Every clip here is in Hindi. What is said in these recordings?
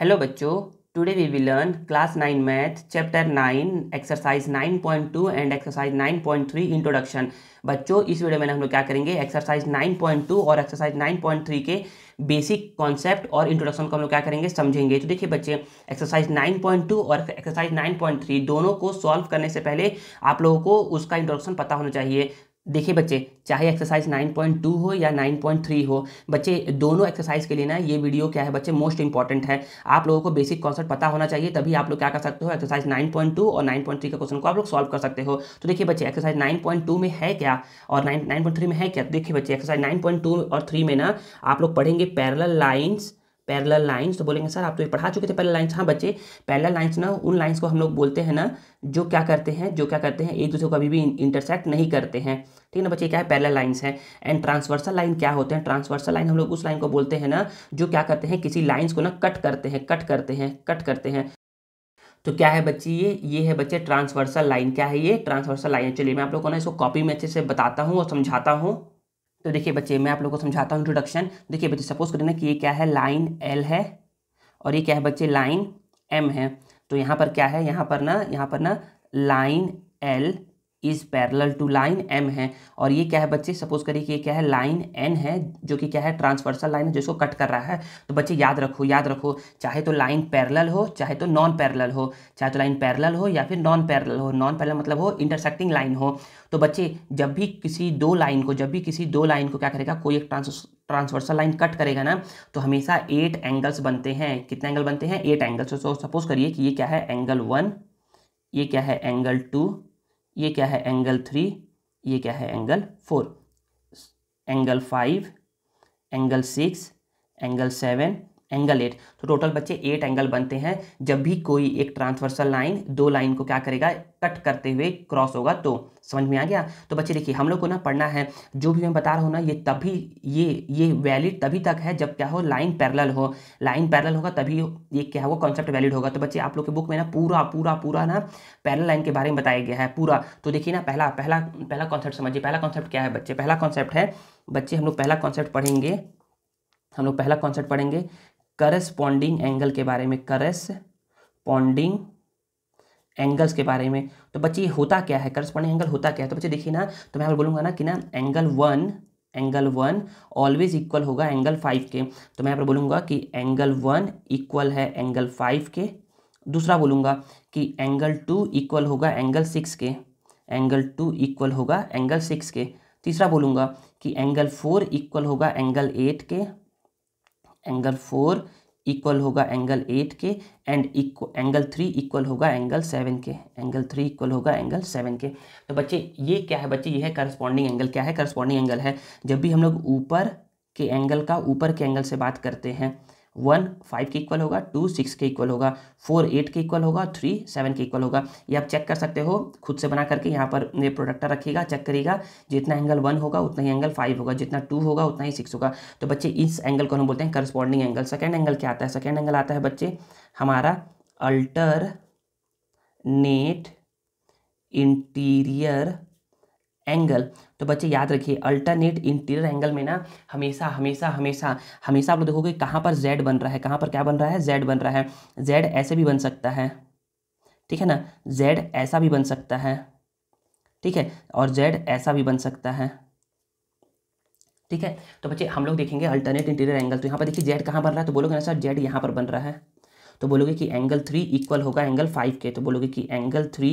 हेलो बच्चों today we will learn class nine math chapter nine exercise nine point two and exercise nine point three introduction बच्चों इस वीडियो में हम लोग क्या करेंगे एक्सरसाइज नाइन पॉइंट टू और एक्सरसाइज नाइन पॉइंट थ्री के बेसिक कॉन्सेप्ट और इंट्रोडक्शन को हम लोग क्या करेंगे समझेंगे तो देखिए बच्चे एक्सरसाइज नाइन पॉइंट टू और एक्सरसाइज नाइन पॉइंट थ्री दोनों को सॉल्व करने से पहले आप लोगों को उसका इंट्रोडक्शन पता होना चाहिए देखिए बच्चे चाहे एक्सरसाइज 9.2 हो या 9.3 हो बच्चे दोनों एक्सरसाइज के लिए ना ये वीडियो क्या है बच्चे मोस्ट इंपॉर्टेंट है आप लोगों को बेसिक कॉन्सेप्ट पता होना चाहिए तभी आप लोग क्या कर सकते हो एक्सरसाइज 9.2 और 9.3 का क्वेश्चन को आप लोग सॉल्व कर सकते हो तो देखिए बच्चे एक्सरसाइज नाइन में है क्या और नाइन में है क्या देखिए बच्चे एक्सरसाइज नाइन और थ्री में ना आप लोग पढ़ेंगे पैरल लाइन्स पैरेलल लाइन्स तो बोलेंगे सर आप तो ये पढ़ा चुके थे पैरेलल लाइन्स हाँ बच्चे पैरेलल लाइन्स ना उन लाइन्स को हम लोग बोलते हैं ना जो क्या करते हैं जो क्या करते हैं एक दूसरे को कभी भी इंटरसेक्ट नहीं करते हैं ठीक है ना बच्चे क्या है पैरेलल लाइन्स हैं एंड ट्रांसवर्सल लाइन क्या होते हैं ट्रांसवर्सल लाइन हम लोग उस लाइन को बोलते हैं ना जो क्या करते हैं किसी लाइन्स को ना कट करते हैं कट करते हैं कट करते हैं तो क्या है बच्चे ये ये है बच्चे ट्रांसवर्सल लाइन क्या है ये ट्रांसवर्सल लाइन चलिए मैं आप लोगों को ना इसको कॉपी में अच्छे से बताता हूँ और समझाता हूँ तो देखिए बच्चे मैं आप लोगों को समझाता हूँ इंट्रोडक्शन देखिए बच्चे सपोज करें ना कि ये क्या है लाइन एल है और ये क्या है बच्चे लाइन एम है तो यहाँ पर क्या है यहाँ पर ना यहाँ पर ना line L is parallel to line M है और ये क्या है बच्चे सपोज करिए कि ये क्या है लाइन एन है जो कि क्या है ट्रांसवर्सल लाइन है जिसको कट कर रहा है तो बच्चे याद रखो याद रखो चाहे तो लाइन पैरल हो चाहे तो नॉन पैरल हो चाहे तो लाइन पैरल हो या फिर नॉन पैरल हो नॉन पैरल मतलब हो इंटरसेक्टिंग लाइन हो तो बच्चे जब भी किसी दो लाइन को जब भी किसी दो लाइन को क्या करेगा कोई एक ट्रांस ट्रांसवर्सल लाइन कट करेगा ना तो हमेशा एट एंगल्स बनते हैं कितने एंगल बनते हैं एट एंगल्स सपोज करिए कि ये क्या है एंगल वन ये क्या है एंगल टू ये क्या है एंगल थ्री ये क्या है angle four angle five angle six angle seven angle eight तो टोटल बच्चे एट एंगल बनते हैं जब भी कोई एक ट्रांसवर्सल लाइन दो लाइन को क्या करेगा कट करते हुए क्रॉस होगा तो समझ में आ गया तो बच्चे देखिए हम लोग को ना पढ़ना है जो भी मैं बता रहा हूँ ना ये तभी ये ये वैलिड तभी तक है जब क्या हो लाइन पैरेलल हो लाइन पैरेलल होगा तभी ये क्या होगा कॉन्सेप्ट वैलिड होगा तो बच्चे आप लोग के बुक में ना पूरा पूरा पूरा ना पैरेलल लाइन के बारे में बताया गया है पूरा तो देखिए ना पहला पहला पहला कॉन्सेप्ट समझिए पहला कॉन्सेप्ट क्या है बच्चे पहला कॉन्सेप्ट है बच्चे हम लोग पहला कॉन्सेप्ट पढ़ेंगे हम लोग पहला कॉन्सेप्ट पढ़ेंगे करस्पॉन्डिंग एंगल के बारे में पॉन्डिंग एंगल्स के बारे में तो बच्चे होता क्या है करस्पॉन्डिंग एंगल होता क्या है तो बच्चे देखिए ना तो मैं यहाँ पर बोलूँगा ना कि ना angle one angle one always equal होगा एंगल फाइव के तो मैं यहाँ पर बोलूँगा कि एंगल वन इक्वल है एंगल फाइव के दूसरा बोलूँगा कि एंगल टू इक्वल होगा एंगल सिक्स के एंगल टू इक्वल होगा एंगल सिक्स के तीसरा बोलूँगा कि एंगल फोर इक्वल होगा एंगल एट के एंगल फोर इक्वल होगा एंगल एट के एंड एंगल थ्री इक्वल होगा एंगल सेवन के एंगल थ्री इक्वल होगा एंगल सेवन के तो बच्चे ये क्या है बच्चे ये है करस्पॉन्डिंग एंगल क्या है करस्पॉन्डिंग एंगल है जब भी हम लोग ऊपर के एंगल का ऊपर के एंगल से बात करते हैं वन फाइव के इक्वल होगा टू सिक्स के इक्वल होगा फोर एट के इक्वल होगा थ्री सेवन के इक्वल होगा ये आप चेक कर सकते हो खुद से बना करके यहाँ पर ये प्रोडक्टर रखिएगा चेक करिएगा जितना एंगल वन होगा उतना ही एंगल फाइव होगा जितना टू होगा उतना ही सिक्स होगा तो बच्चे इस एंगल को हम बोलते हैं करस्पॉन्डिंग एंगल सेकेंड एंगल क्या आता है सेकेंड एंगल आता है बच्चे हमारा अल्टर नेट इंटीरियर एंगल तो बच्चे याद रखिए अल्टरनेट इंटीरियर एंगल में ना हमेशा हमेशा हमेशा हमेशा आप लोग देखोगे कहाँ पर जेड बन रहा है कहाँ पर क्या बन रहा है जेड बन रहा है जेड ऐसे भी बन सकता है ठीक है ना जेड ऐसा भी बन सकता है ठीक है और जेड ऐसा भी बन सकता है ठीक है तो बच्चे हम लोग देखेंगे अल्टरनेट इंटीरियर एंगल तो यहाँ पर देखिए जेड कहाँ बन रहा है तो बोलोगे ना सर जेड यहाँ पर बन रहा है तो बोलोगे कि एंगल थ्री इक्वल होगा एंगल फाइव के तो बोलोगे कि angle three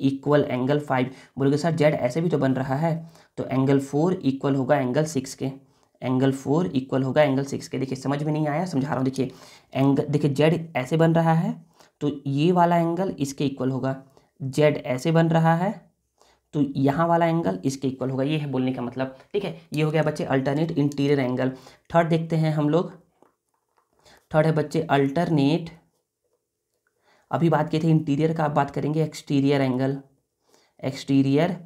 equal angle five बोलोगे सर जेड ऐसे भी तो बन रहा है तो एंगल फोर इक्वल होगा एंगल सिक्स के एंगल फोर इक्वल होगा एंगल सिक्स के देखिए समझ में नहीं आया समझा रहा हूँ देखिए एंगल देखिए जेड ऐसे बन रहा है तो ये वाला एंगल इसके इक्वल होगा जेड ऐसे बन रहा है तो यहाँ वाला एंगल इसके इक्वल होगा ये है बोलने का मतलब ठीक है ये हो गया बच्चे अल्टरनेट इंटीरियर एंगल थर्ड देखते हैं हम लोग थर्ड है बच्चे अल्टरनेट अभी बात की थी इंटीरियर का आप बात करेंगे एक्सटीरियर एंगल एक्सटीरियर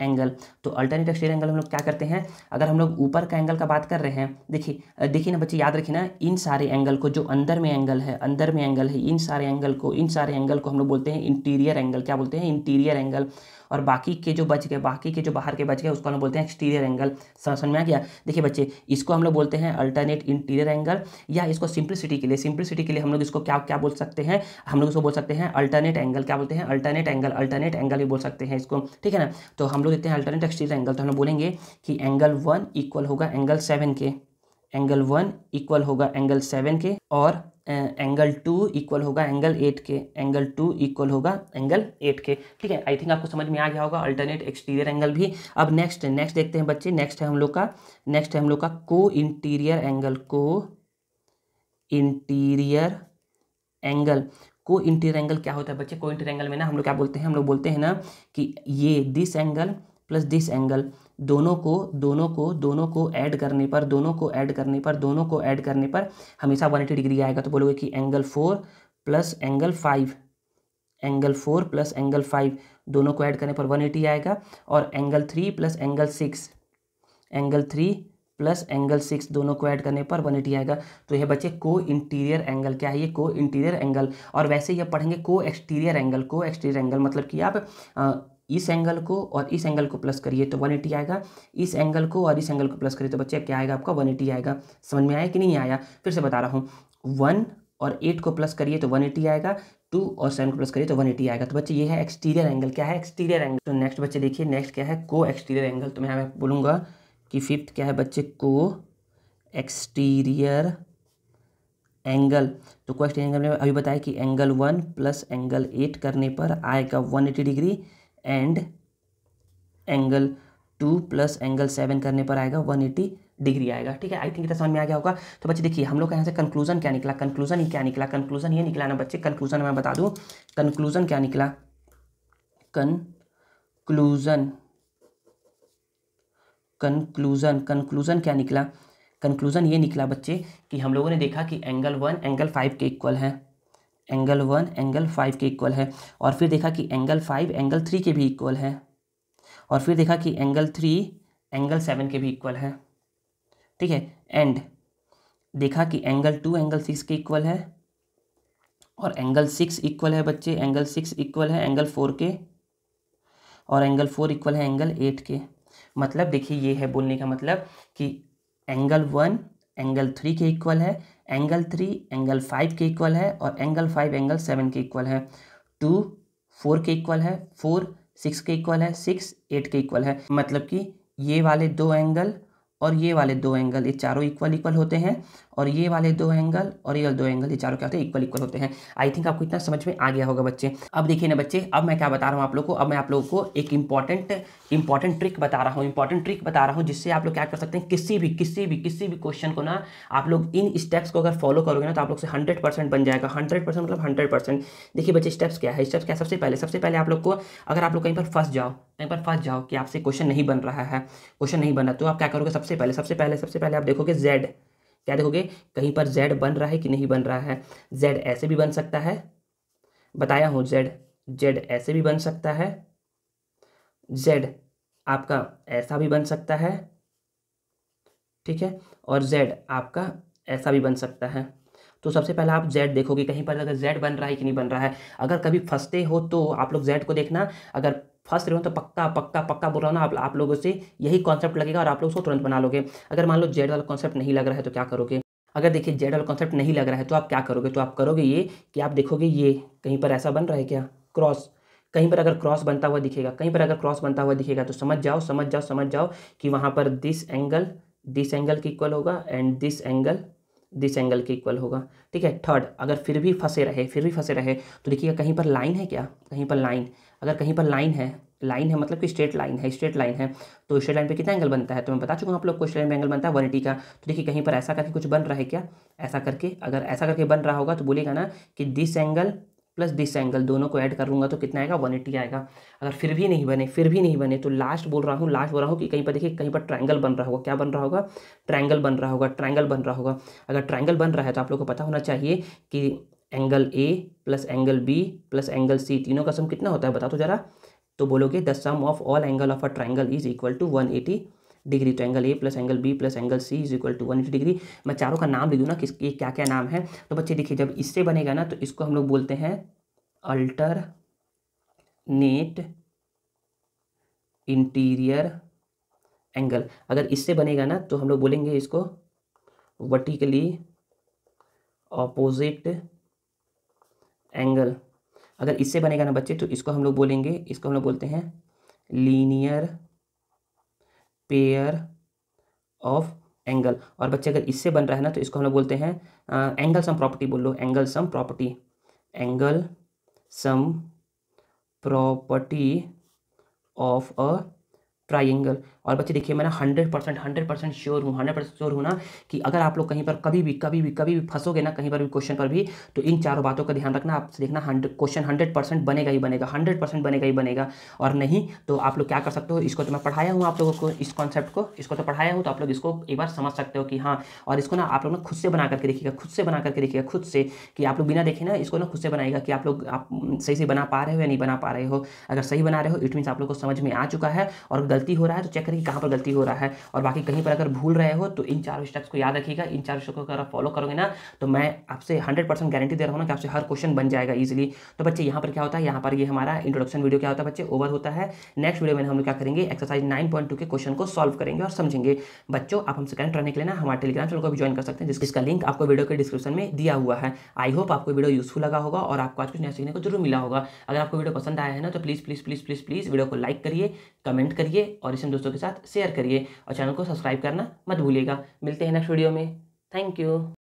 एंगल तो अल्टरनेट एक्सटीरियर एंगल हम लोग क्या करते हैं अगर हम लोग ऊपर का एंगल का बात कर रहे हैं देखिए देखिए ना बच्चे याद रखिए ना इन सारे एंगल को जो अंदर में एंगल है अंदर में एंगल है इन सारे एंगल को इन सारे एंगल को हम लोग बोलते हैं इंटीरियर एंगल क्या बोलते हैं इंटीरियर एंगल और बाकी के जो बच गए बाकी के जो बाहर के बच गए उसको हम लोग बोलते हैं एक्सटीरियर एंगल समझ में आ गया देखिए बच्चे इसको हम लोग बोलते हैं अल्टरनेट इंटीरियर एंगल या इसको सिंप्लिसिटी के लिए सिंप्लिसिटी के लिए हम लोग इसको क्या क्या बोल सकते हैं हम लोग इसको बोल सकते हैं अल्टरनेट एंगल क्या बोलते हैं अल्टरनेट एंगल अल्टरनेट एंगल भी बोल सकते हैं इसको ठीक है ना तो हम लोग देते हैं अल्टरनेट एक्सटीज एंगल तो हम बोलेंगे कि एंगल वन इक्वल होगा एंगल सेवन के एंगल वन इक्वल होगा एंगल सेवन के और एंगल टू इक्वल होगा एंगल एट के एंगल टू इक्वल होगा एंगल एट के ठीक है आई थिंक आपको समझ में आ गया होगा अल्टरनेट एक्सटीरियर एंगल भी अब नेक्स्ट नेक्स्ट देखते हैं बच्चे नेक्स्ट है हम लोग का नेक्स्ट है हम लोग का को इंटीरियर एंगल को इंटीरियर एंगल को इंटीर एंगल क्या होता है बच्चे को इंटीर एंगल में ना हम लोग क्या बोलते हैं हम लोग बोलते हैं ना कि ये this angle plus this angle दोनों को दोनों को दोनों को ऐड करने पर दोनों को ऐड करने पर दोनों को ऐड करने पर हमेशा वन एटी डिग्री आएगा तो बोलोगे कि angle four plus angle five angle four plus angle five दोनों को ऐड करने पर वन एटी आएगा और angle three plus angle six angle three plus angle six दोनों को ऐड करने पर वन एटी आएगा तो ये बच्चे को इंटीरियर एंगल क्या है ये को इंटीरियर एंगल और वैसे ये पढ़ेंगे को एक्सटीरियर एंगल को एक्सटीरियर एंगल मतलब कि आप इस एंगल को और इस एंगल को प्लस करिए तो 180 आएगा इस एंगल को और इस एंगल को प्लस करिए तो बच्चे क्या आएगा आपका 180 आएगा समझ में आया कि नहीं आया फिर से बता रहा हूँ वन और एट को प्लस करिए तो 180 आएगा टू और सेवन को प्लस करिए तो 180 आएगा तो बच्चे ये है एक्सटीरियर एंगल क्या है एक्सटीरियर एंगल तो नेक्स्ट बच्चे देखिए नेक्स्ट क्या है को एक्सटीरियर एंगल तो मैं बोलूँगा कि फिफ्थ क्या है बच्चे को एक्सटीरियर एंगल तो क्वेश्चन एंगल में अभी बताया कि angle one plus angle eight करने पर आएगा one eighty degree and angle two plus angle seven करने पर आएगा वन एटी डिग्री आएगा ठीक है आई थिंक इतना समझ में आ गया होगा तो बच्चे देखिए हम लोग का यहाँ से कंक्लूजन क्या निकला कंक्लूजन ही क्या निकला कंक्लूजन ये निकला ना बच्चे कंक्लूजन मैं बता दूँ कंक्लूजन क्या निकला कंक्लूजन कंक्लूज़न कंक्लूज़न क्या निकला कंक्लूज़न ये निकला बच्चे कि हम लोगों ने देखा कि एंगल वन एंगल फाइव के इक्वल है एंगल वन एंगल फाइव के इक्वल है और फिर देखा कि एंगल फाइव एंगल थ्री के भी इक्वल है और फिर देखा कि एंगल थ्री एंगल सेवन के भी इक्वल है ठीक है एंड देखा कि एंगल टू एंगल सिक्स के इक्वल है और एंगल सिक्स इक्वल है बच्चे एंगल सिक्स इक्वल है एंगल फोर के और एंगल फोर इक्वल है एंगल एट के मतलब देखिए ये है बोलने का मतलब कि एंगल वन एंगल थ्री के इक्वल है एंगल थ्री एंगल फाइव के इक्वल है और एंगल फाइव एंगल सेवन के इक्वल है टू फोर के इक्वल है फोर सिक्स के इक्वल है सिक्स एट के इक्वल है मतलब कि ये वाले दो एंगल और ये वाले दो एंगल ये चारों इक्वल इक्वल होते हैं और ये वाले दो एंगल और ये दो एंगल ये चारों क्या होते हैं इक्वल इक्वल होते हैं आई थिंक आपको इतना समझ में आ गया होगा बच्चे अब देखिए ना बच्चे अब मैं क्या बता रहा हूँ आप लोग को अब मैं आप लोगों को एक इंपॉर्टेंट इंपॉर्टेंट ट्रिक बता रहा हूँ इंपॉर्टेंट ट्रिक बता रहा हूँ जिससे आप लोग क्या कर सकते हैं किसी भी किसी भी किसी भी क्वेश्चन को ना आप लोग इन स्टेप्स को अगर फॉलो करोगे ना तो आप लोग से हंड्रेड परसेंट बन जाएगा हंड्रेड परसेंट मतलब हंड्रेड परसेंट देखिए बच्चे स्टेप्स क्या है स्टेप्स क्या सबसे पहले सबसे पहले आप लोग को अगर आप लोग कहीं पर फंस जाओ कहीं पर फंस जाओ कि आपसे क्वेश्चन नहीं बन रहा है क्वेश्चन नहीं बना तो आप क्या करोगे सबसे पहले सबसे पहले सबसे पहले आप देखोगे जेड क्या देखोगे कहीं पर जेड बन रहा है कि नहीं बन रहा है जेड ऐसे भी बन सकता है बताया हूँ जेड जेड ऐसे भी बन सकता है जेड आपका ऐसा भी बन सकता है ठीक है और जेड आपका ऐसा भी बन सकता है तो सबसे पहले आप जेड देखोगे कहीं पर अगर जेड बन रहा है कि नहीं बन रहा है अगर कभी फंसते हो तो आप लोग जेड को देखना अगर फर्स्ट रहे हो तो पक्का पक्का पक्का बोल रहा हूँ ना आप, आप लोगों से यही कॉन्सेप्ट लगेगा और आप लोग उसको तुरंत बना लोगे अगर मान लो जेड वाला कॉन्सेप्ट नहीं लग रहा है तो क्या करोगे अगर देखिए जेड वाला कॉन्सेप्ट नहीं लग रहा है तो आप क्या करोगे तो आप करोगे ये कि आप देखोगे ये कहीं पर ऐसा बन रहा है क्या क्रॉस कहीं पर अगर क्रॉस बनता हुआ दिखेगा कहीं पर अगर क्रॉस बनता हुआ दिखेगा तो समझ जाओ समझ जाओ समझ जाओ कि वहाँ पर दिस एंगल दिस एंगल की इक्वल होगा and this angle this angle के इक्वल होगा ठीक है थर्ड अगर फिर भी फंसे रहे फिर भी फंसे रहे तो देखिएगा कहीं पर लाइन है क्या कहीं पर लाइन अगर कहीं पर लाइन है लाइन है मतलब कि स्ट्रेट लाइन है स्ट्रेट लाइन है तो स्ट्रेट लाइन पे कितना एंगल बनता है तो मैं बता चुका हूँ आप लोग को स्ट्रेट लाइन एंगल बनता है वन का तो देखिए कहीं पर ऐसा करके कुछ बन रहा है क्या ऐसा करके अगर ऐसा करके बन रहा होगा तो बोलेगा ना कि this angle plus this angle दोनों को ऐड कर लूँगा तो कितना आएगा 180 आएगा अगर फिर भी नहीं बने फिर भी नहीं बने तो लास्ट बोल रहा हूँ लास्ट बोल रहा हूँ कि कहीं पर देखिए कहीं पर ट्रायंगल बन रहा होगा क्या बन रहा होगा ट्रायंगल बन रहा होगा ट्रायंगल बन रहा होगा अगर ट्रायंगल बन रहा है तो आप लोग को पता होना चाहिए कि angle A plus angle B plus angle C तीनों का सम कितना होता है बता तो जरा तो बोलोगे the sum of all angle of a triangle is equal to one eighty degree तो angle A plus angle B plus angle C is equal to one degree मैं चारों का नाम लिख दूँ ना किस ये क्या क्या नाम है तो बच्चे देखिए जब इससे बनेगा ना तो इसको हम लोग बोलते हैं अल्टर नेट इंटीरियर एंगल अगर इससे बनेगा ना तो हम लोग बोलेंगे इसको वर्टिकली ऑपोजिट एंगल अगर इससे बनेगा ना बच्चे तो इसको हम लोग बोलेंगे इसको हम लोग बोलते हैं लीनियर पेयर ऑफ एंगल और बच्चे अगर इससे बन रहा है ना तो इसको हम लोग बोलते हैं एंगल सम प्रॉपर्टी बोल लो angle sum property angle sum property of a triangle और बच्चे देखिए मैं hundred percent hundred percent sure हूँ हंड्रेड परसेंट श्योर हूँ ना कि अगर आप लोग कहीं पर कभी भी कभी भी कभी भी फंसोगे ना कहीं पर भी क्वेश्चन पर भी तो इन चारों बातों का ध्यान रखना आपसे देखना हंड्रेड क्वेश्चन हंड्रेड परसेंट बनेगा ही बनेगा हंड्रेड परसेंट बनेगा ही बनेगा और नहीं तो आप लोग क्या कर सकते हो इसको तो मैं पढ़ाया हूँ आप लोगों को इस कॉन्सेप्ट को इसको तो पढ़ाया हूँ तो आप लोग इसको एक बार समझ सकते हो कि हाँ और इसको ना आप लोग ना खुद से बना करके देखिएगा खुद से बना करके देखिएगा खुद से कि आप लोग बिना देखे ना इसको ना खुद से बनाएगा कि आप लोग आप सही से बना पा रहे हो या नहीं बना पा रहे हो अगर सही बना रहे हो इट मीन्स आप लोग को समझ में आ चुका है और गलती हो रहा है तो चेक करें कि कहाँ पर गलती हो रहा है और बाकी कहीं पर अगर भूल रहे हो तो इन चार स्टेप्स को याद रखिएगा इन चार स्टेप्स को अगर आप फॉलो करोगे ना तो मैं आपसे हंड्रेड परसेंट गारंटी दे रहा हूँ ना कि आपसे हर क्वेश्चन बन जाएगा ईजिली तो बच्चे यहाँ पर क्या होता है यहाँ पर ये हमारा इंट्रोडक्शन वीडियो क्या होता है बच्चे ओवर होता है नेक्स्ट वीडियो में हम लोग क्या करेंगे एक्सरसाइज नाइन पॉइंट टू के क्वेश्चन को सॉल्व करेंगे और समझेंगे बच्चों आप हमसे कनेक्ट रहने के लिए ना हमारे टेलीग्राम चैनल को भी ज्वाइन कर सकते हैं जिसका लिंक आपको वीडियो के डिस्क्रिप्शन में दिया हुआ है आई होप आपको वीडियो यूजफुल लगा होगा और आपको आज कुछ नया सीखने को जरूर मिला होगा अगर आपको वीडियो पसंद आया है ना तो please please please please please video को लाइक करिए कमेंट करिए और इसे दोस्तों के साथ शेयर करिए और चैनल को सब्सक्राइब करना मत भूलिएगा मिलते हैं नेक्स्ट वीडियो में थैंक यू